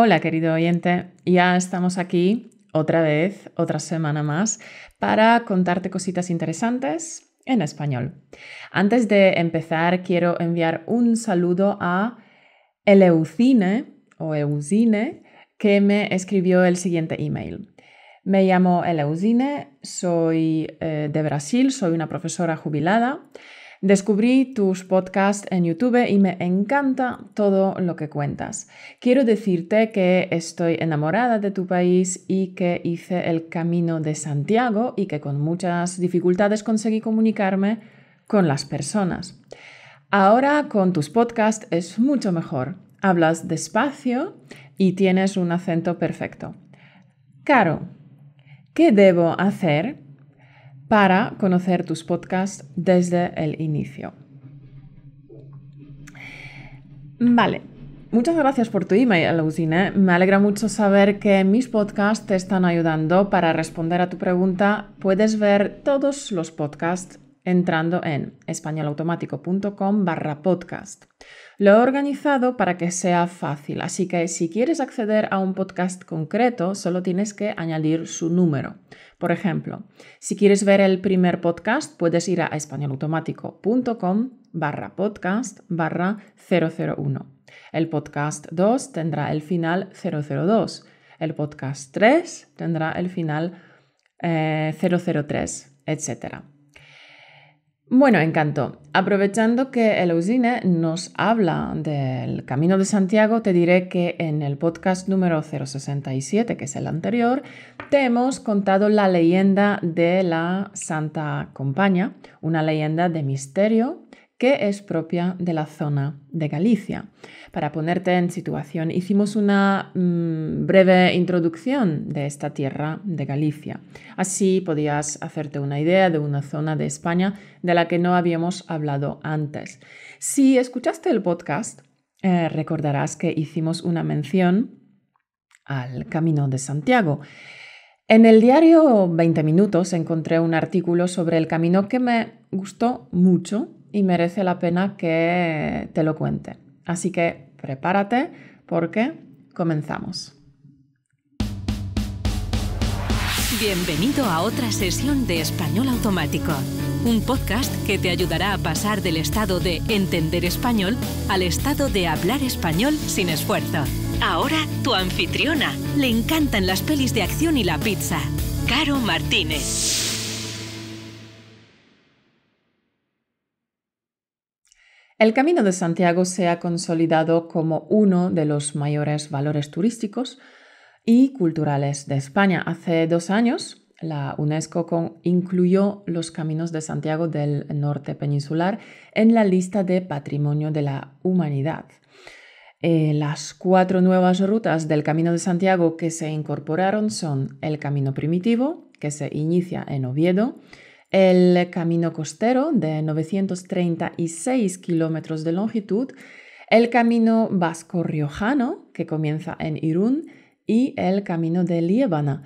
Hola querido oyente, ya estamos aquí otra vez, otra semana más, para contarte cositas interesantes en español. Antes de empezar, quiero enviar un saludo a Eleucine o que me escribió el siguiente email. Me llamo Eleusine, soy eh, de Brasil, soy una profesora jubilada Descubrí tus podcasts en YouTube y me encanta todo lo que cuentas. Quiero decirte que estoy enamorada de tu país y que hice el camino de Santiago y que con muchas dificultades conseguí comunicarme con las personas. Ahora con tus podcasts es mucho mejor. Hablas despacio y tienes un acento perfecto. Caro, ¿qué debo hacer para conocer tus podcasts desde el inicio. Vale, Muchas gracias por tu email, Ausine. Me alegra mucho saber que mis podcasts te están ayudando para responder a tu pregunta. Puedes ver todos los podcasts entrando en españolautomático.com barra podcast. Lo he organizado para que sea fácil, así que si quieres acceder a un podcast concreto, solo tienes que añadir su número. Por ejemplo, si quieres ver el primer podcast, puedes ir a españolautomático.com barra podcast barra 001. El podcast 2 tendrá el final 002. El podcast 3 tendrá el final 003, eh, etc. Bueno, Encanto, aprovechando que Elusine nos habla del Camino de Santiago, te diré que en el podcast número 067, que es el anterior, te hemos contado la leyenda de la Santa Compaña, una leyenda de misterio que es propia de la zona de Galicia. Para ponerte en situación, hicimos una mm, breve introducción de esta tierra de Galicia. Así podías hacerte una idea de una zona de España de la que no habíamos hablado antes. Si escuchaste el podcast, eh, recordarás que hicimos una mención al Camino de Santiago. En el diario 20 Minutos encontré un artículo sobre el camino que me gustó mucho y merece la pena que te lo cuente. Así que prepárate porque comenzamos. Bienvenido a otra sesión de Español Automático, un podcast que te ayudará a pasar del estado de entender español al estado de hablar español sin esfuerzo. Ahora tu anfitriona. Le encantan las pelis de acción y la pizza. Caro Martínez. El Camino de Santiago se ha consolidado como uno de los mayores valores turísticos y culturales de España. Hace dos años, la UNESCO incluyó los caminos de Santiago del norte peninsular en la lista de Patrimonio de la Humanidad. Eh, las cuatro nuevas rutas del Camino de Santiago que se incorporaron son el Camino Primitivo, que se inicia en Oviedo, el camino costero de 936 kilómetros de longitud, el camino vasco-riojano, que comienza en Irún, y el camino de Líbana,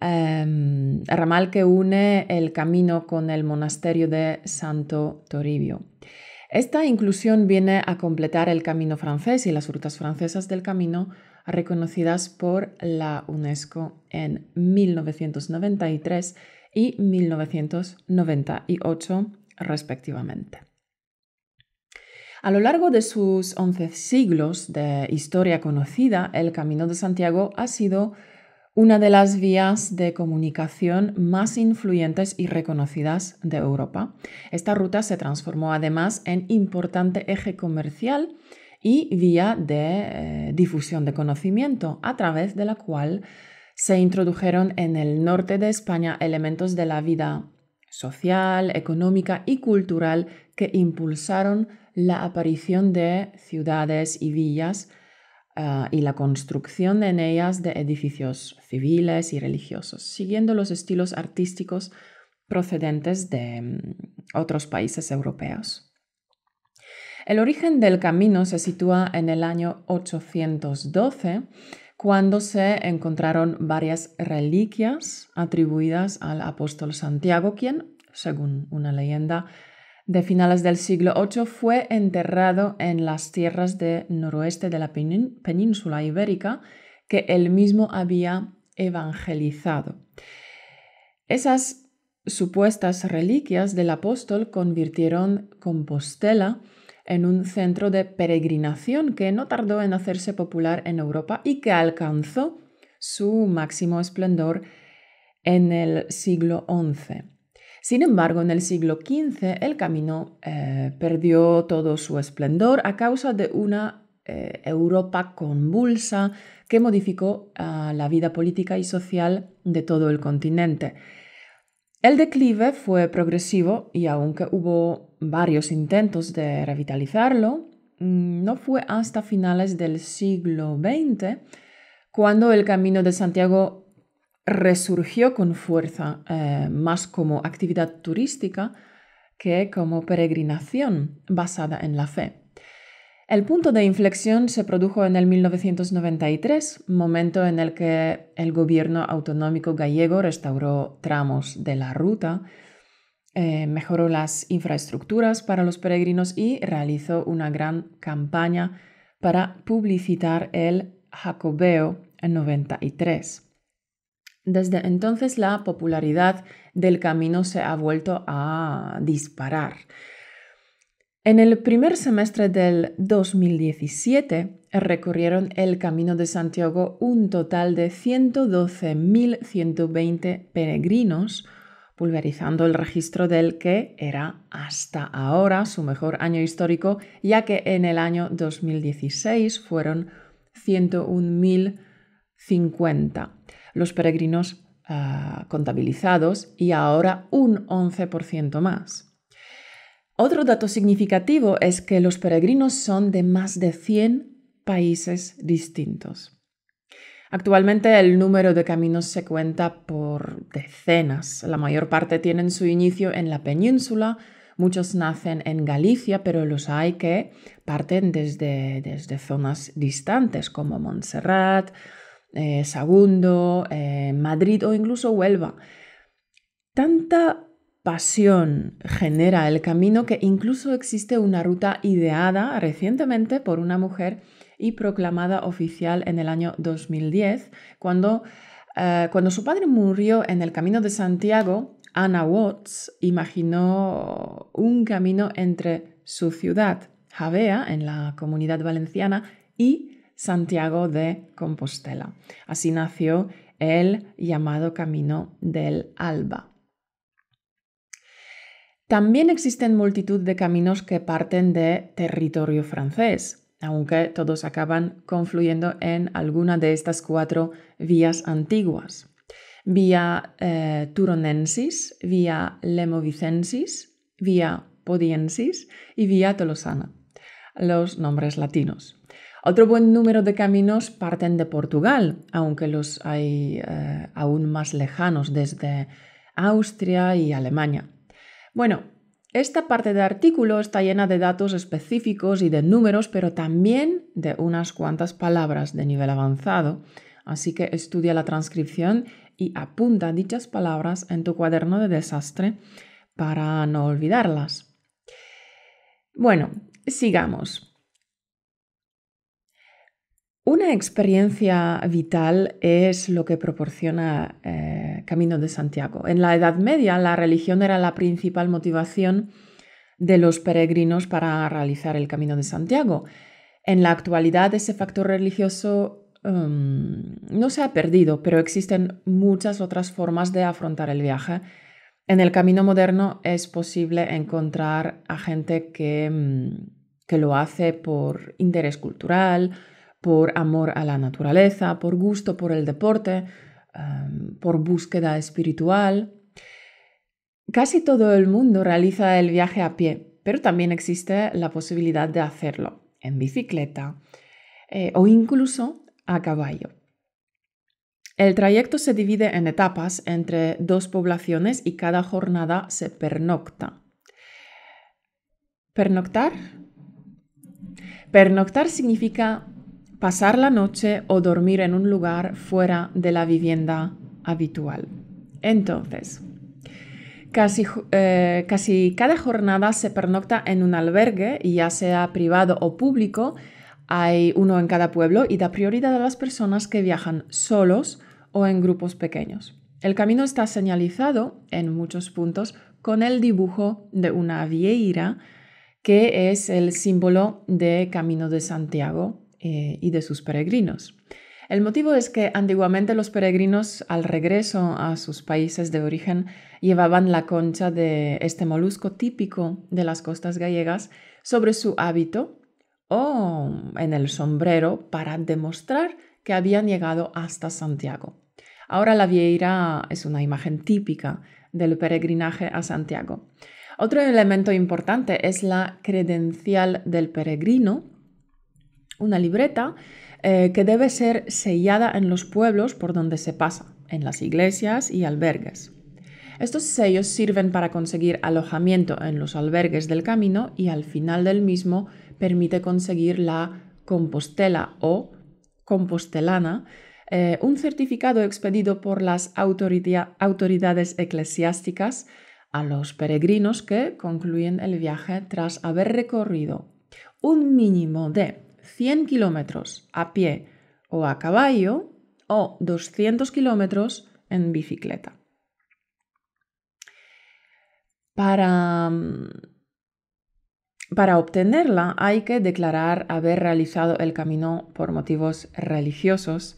em, ramal que une el camino con el monasterio de Santo Toribio. Esta inclusión viene a completar el camino francés y las rutas francesas del camino reconocidas por la UNESCO en 1993 y 1998 respectivamente. A lo largo de sus 11 siglos de historia conocida, el Camino de Santiago ha sido una de las vías de comunicación más influyentes y reconocidas de Europa. Esta ruta se transformó además en importante eje comercial y vía de eh, difusión de conocimiento, a través de la cual se introdujeron en el norte de España elementos de la vida social, económica y cultural que impulsaron la aparición de ciudades y villas eh, y la construcción en ellas de edificios civiles y religiosos, siguiendo los estilos artísticos procedentes de mm, otros países europeos. El origen del camino se sitúa en el año 812 cuando se encontraron varias reliquias atribuidas al apóstol Santiago, quien, según una leyenda de finales del siglo VIII, fue enterrado en las tierras del noroeste de la península ibérica que él mismo había evangelizado. Esas supuestas reliquias del apóstol convirtieron Compostela en un centro de peregrinación que no tardó en hacerse popular en Europa y que alcanzó su máximo esplendor en el siglo XI. Sin embargo, en el siglo XV el camino eh, perdió todo su esplendor a causa de una eh, Europa convulsa que modificó ah, la vida política y social de todo el continente. El declive fue progresivo y aunque hubo varios intentos de revitalizarlo, mm, no fue hasta finales del siglo XX cuando el Camino de Santiago resurgió con fuerza, eh, más como actividad turística que como peregrinación basada en la fe. El punto de inflexión se produjo en el 1993, momento en el que el gobierno autonómico gallego restauró tramos de la ruta, eh, mejoró las infraestructuras para los peregrinos y realizó una gran campaña para publicitar el Jacobeo en 93. Desde entonces la popularidad del camino se ha vuelto a disparar. En el primer semestre del 2017 recorrieron el Camino de Santiago un total de 112.120 peregrinos, pulverizando el registro del que era hasta ahora su mejor año histórico, ya que en el año 2016 fueron 101.050 los peregrinos ah, contabilizados y ahora un 11% más. Otro dato significativo es que los peregrinos son de más de 100 países distintos. Actualmente el número de caminos se cuenta por decenas. La mayor parte tienen su inicio en la península, muchos nacen en Galicia, pero los hay que parten desde, desde zonas distantes como Montserrat, eh, Segundo, eh, Madrid o incluso Huelva. Tanta pasión genera el camino que incluso existe una ruta ideada recientemente por una mujer y proclamada oficial en el año 2010, eh, cuando, su padre murió en el Camino de Santiago, Ana Watts imaginó un camino entre su ciudad, Javea, en la comunidad valenciana, y Santiago de Compostela. Así nació el llamado Camino del Alba. También existen multitud de caminos que parten de territorio francés, aunque todos acaban confluyendo en alguna de estas cuatro vías antiguas. Vía eh, Turonensis, vía Lemovicensis, vía Podiensis y vía Tolosana, los nombres latinos. Otro buen número de caminos parten de Portugal, aunque los hay eh, aún más lejanos desde Austria y Alemania. Bueno, esta parte del artículo está llena de datos específicos y de números, pero también de unas cuantas palabras de nivel avanzado. Así que estudia la transcripción y apunta dichas palabras en tu cuaderno de desastre para no olvidarlas. Bueno, sigamos. Una experiencia vital es lo que proporciona eh, Camino de Santiago. En la Edad Media, la religión era la principal motivación de los peregrinos para realizar el Camino de Santiago. En la actualidad, ese factor religioso em, no se ha perdido, pero existen muchas otras formas de afrontar el viaje. En el camino moderno es posible encontrar a gente que em, lo hace por interés cultural, por amor a la naturaleza, por gusto por el deporte, em, por búsqueda espiritual. Casi todo el mundo realiza el viaje a pie, pero también existe la posibilidad de hacerlo en bicicleta eh, o incluso a caballo. El trayecto se divide en etapas entre dos poblaciones y cada jornada se pernocta. ¿Pernoctar? Pernoctar significa pasar la noche o dormir en un lugar fuera de la vivienda habitual. Entonces, Casi, eh, casi, cada jornada se pernocta en un albergue, ya sea privado o público. Hay uno en cada pueblo y da prioridad a las personas que viajan solos o en grupos pequeños. El camino está señalizado en muchos puntos con el dibujo de una vieira, que es el símbolo de Camino de Santiago, eh, y de sus peregrinos. El motivo es que antiguamente los peregrinos al regreso a sus países de origen llevaban la concha de este molusco típico de las costas gallegas sobre su hábito o en el sombrero para demostrar que habían llegado hasta Santiago. Ahora la vieira es una imagen típica del peregrinaje a Santiago. Otro elemento importante es la credencial del peregrino, una libreta eh, que debe ser sellada en los pueblos por donde se pasa, en las iglesias y albergues. Estos sellos sirven para conseguir alojamiento en los albergues del camino y al final del mismo permite conseguir la compostela o compostelana, eh, un certificado expedido por las autoridades eclesiásticas a los peregrinos que concluyen el viaje tras haber recorrido un mínimo de 100 kilómetros a pie o a caballo o 200 kilómetros en bicicleta. Para, mm, para, obtenerla hay que declarar haber realizado el camino por motivos religiosos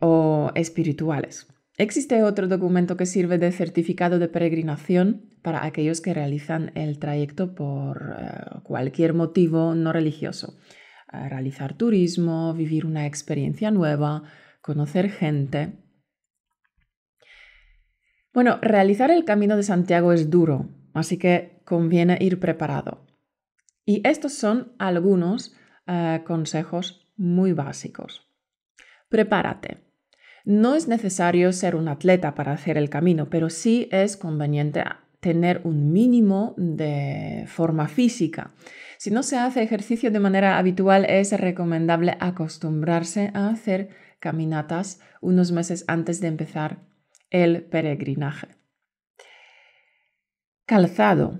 o espirituales. Existe otro documento que sirve de certificado de peregrinación para aquellos que realizan el trayecto por eh, cualquier motivo no religioso realizar turismo, vivir una experiencia nueva, conocer gente. Bueno, realizar el Camino de Santiago es duro, así que conviene ir preparado. Y estos son algunos eh, consejos muy básicos. Prepárate. No es necesario ser un atleta para hacer el camino, pero sí es conveniente tener un mínimo de forma física si no se hace ejercicio de manera habitual, es recomendable acostumbrarse a hacer caminatas unos meses antes de empezar el peregrinaje. Calzado.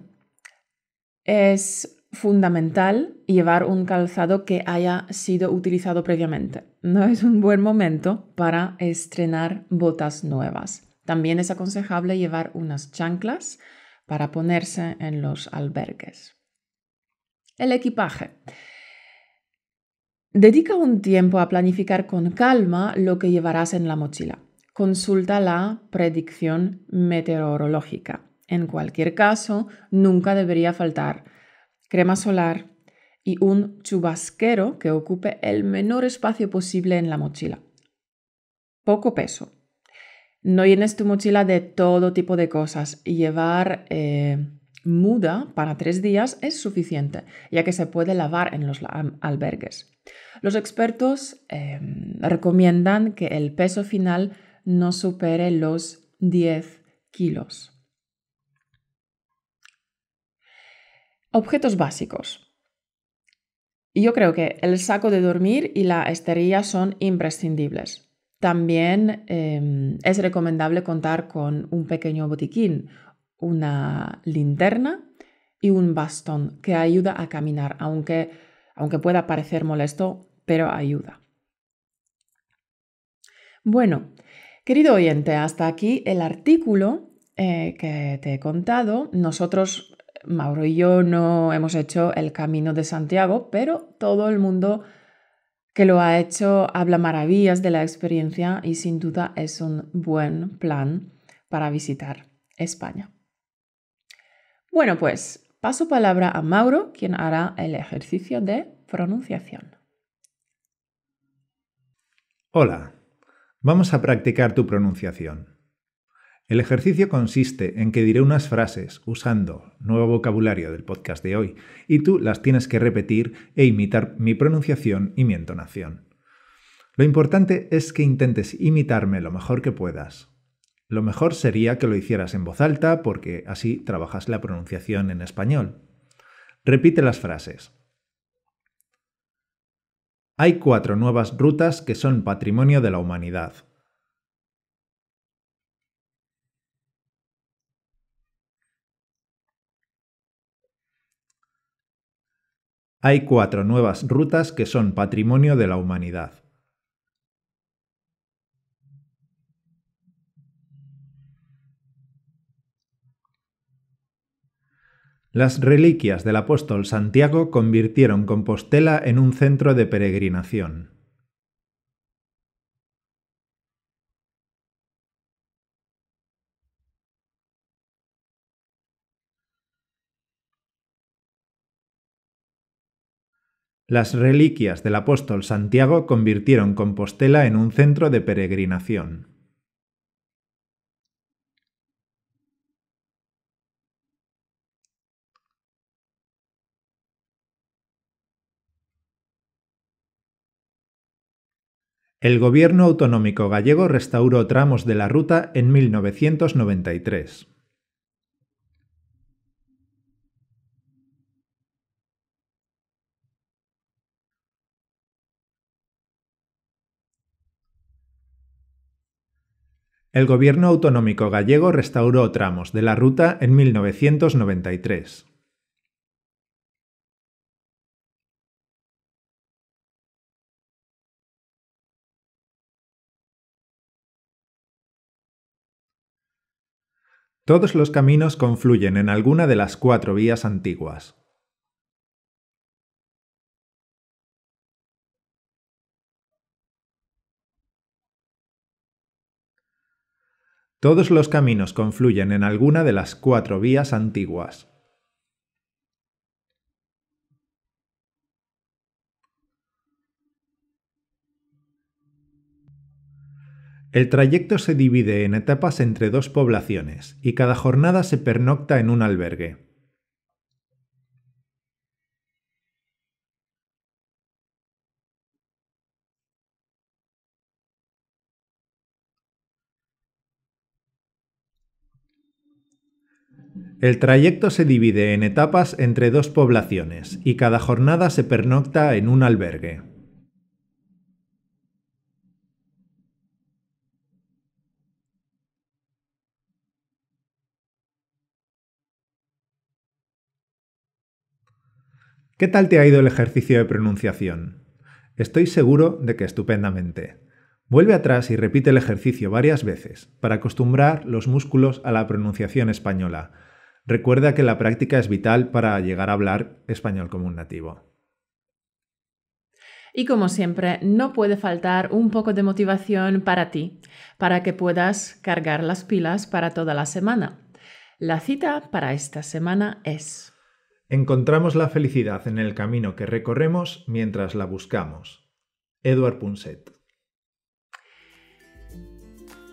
Es fundamental llevar un calzado que haya sido utilizado previamente. No es un buen momento para estrenar botas nuevas. También es aconsejable llevar unas chanclas para ponerse en los albergues. El equipaje. Dedica un tiempo a planificar con calma lo que llevarás en la mochila. Consulta la predicción meteorológica. En cualquier caso, nunca debería faltar crema solar y un chubasquero que ocupe el menor espacio posible en la mochila. Poco peso. No llenes tu mochila de todo tipo de cosas. Llevar eh, muda para tres días es suficiente, ya que se puede lavar en los albergues. Los expertos em, recomiendan que el peso final no supere los 10 kilos. Objetos básicos. Yo creo que el saco de dormir y la esterilla son imprescindibles. También em, es recomendable contar con un pequeño botiquín una linterna y un bastón que ayuda a caminar, aunque, pueda parecer molesto, pero ayuda. Bueno, querido oyente, hasta aquí el artículo eh, que te he contado. Nosotros, Mauro y yo, no hemos hecho el camino de Santiago, pero todo el mundo que lo ha hecho habla maravillas de la experiencia y sin duda es un buen plan para visitar España. Bueno, pues paso palabra a Mauro, quien hará el ejercicio de pronunciación. Hola, vamos a practicar tu pronunciación. El ejercicio consiste en que diré unas frases usando nuevo vocabulario del podcast de hoy y tú las tienes que repetir e imitar mi pronunciación y mi entonación. Lo importante es que intentes imitarme lo mejor que puedas. Lo mejor sería que lo hicieras en voz alta porque así trabajas la pronunciación en español. Repite las frases. Hay cuatro nuevas rutas que son patrimonio de la humanidad. Hay cuatro nuevas rutas que son patrimonio de la humanidad. Las reliquias del apóstol Santiago convirtieron Compostela en un centro de peregrinación. Las reliquias del apóstol Santiago convirtieron Compostela en un centro de peregrinación. El gobierno autonómico gallego restauró tramos de la ruta en 1993. El gobierno autonómico gallego restauró tramos de la ruta en 1993. Todos los caminos confluyen en alguna de las cuatro vías antiguas. Todos los caminos confluyen en alguna de las cuatro vías antiguas. El trayecto se divide en etapas entre dos poblaciones y cada jornada se pernocta en un albergue. El trayecto se divide en etapas entre dos poblaciones y cada jornada se pernocta en un albergue. ¿Qué tal te ha ido el ejercicio de pronunciación? Estoy seguro de que estupendamente. Vuelve atrás y repite el ejercicio varias veces para acostumbrar los músculos a la pronunciación española. Recuerda que la práctica es vital para llegar a hablar español como un nativo. Y como siempre, no puede faltar un poco de motivación para ti, para que puedas cargar las pilas para toda la semana. La cita para esta semana es Encontramos la felicidad en el camino que recorremos mientras la buscamos. Edward Punset.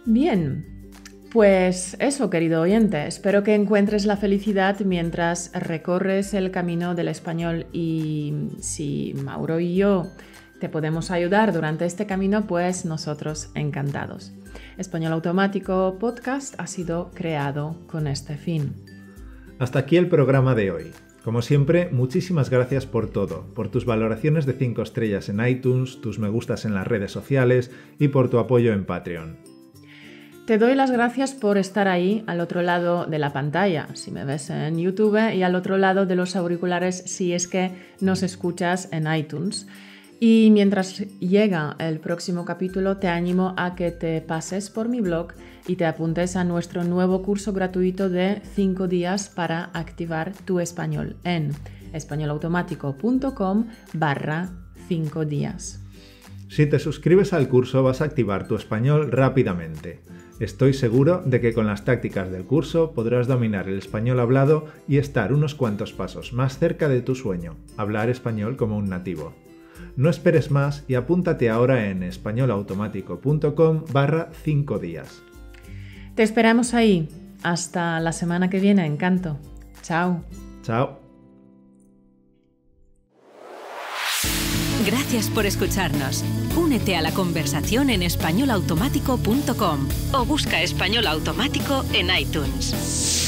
Bien, pues eso, querido oyente, espero que encuentres la felicidad mientras recorres el camino del español y si Mauro y yo te podemos ayudar durante este camino, pues nosotros encantados. Español Automático Podcast ha sido creado con este fin. Hasta aquí el programa de hoy. Como siempre, muchísimas gracias por todo, por tus valoraciones de 5 estrellas en iTunes, tus me gustas en las redes sociales y por tu apoyo en Patreon. Te doy las gracias por estar ahí al otro lado de la pantalla, si me ves en YouTube y al otro lado de los auriculares si es que nos escuchas en iTunes. Y mientras llega el próximo capítulo, te animo a que te pases por mi blog y te apuntes a nuestro nuevo curso gratuito de 5 días para activar tu español en españolautomático.com barra 5 días. Si te suscribes al curso vas a activar tu español rápidamente. Estoy seguro de que con las tácticas del curso podrás dominar el español hablado y estar unos cuantos pasos más cerca de tu sueño, hablar español como un nativo. No esperes más y apúntate ahora en españolautomático.com barra 5 días. Te esperamos ahí. Hasta la semana que viene, encanto. Chao. Chao. Gracias por escucharnos. Únete a la conversación en españolautomático.com o busca español automático en iTunes.